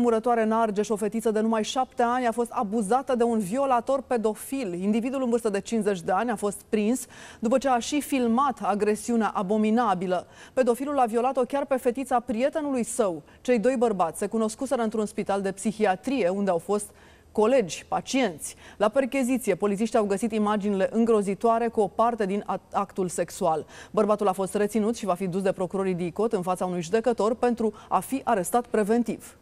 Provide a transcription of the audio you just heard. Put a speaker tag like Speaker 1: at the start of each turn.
Speaker 1: Murătoare în Argeș, o fetiță de numai șapte ani a fost abuzată de un violator pedofil. Individul în vârstă de 50 de ani a fost prins după ce a și filmat agresiunea abominabilă. Pedofilul a violat-o chiar pe fetița prietenului său. Cei doi bărbați se cunoscuseră într-un spital de psihiatrie unde au fost colegi, pacienți. La percheziție, polițiștii au găsit imaginile îngrozitoare cu o parte din actul sexual. Bărbatul a fost reținut și va fi dus de procurorii DICOT în fața unui judecător pentru a fi arestat preventiv.